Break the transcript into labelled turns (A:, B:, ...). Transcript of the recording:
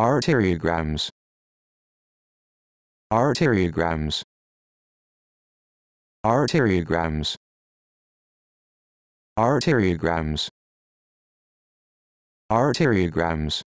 A: arteriograms arteriograms arteriograms arteriograms arteriograms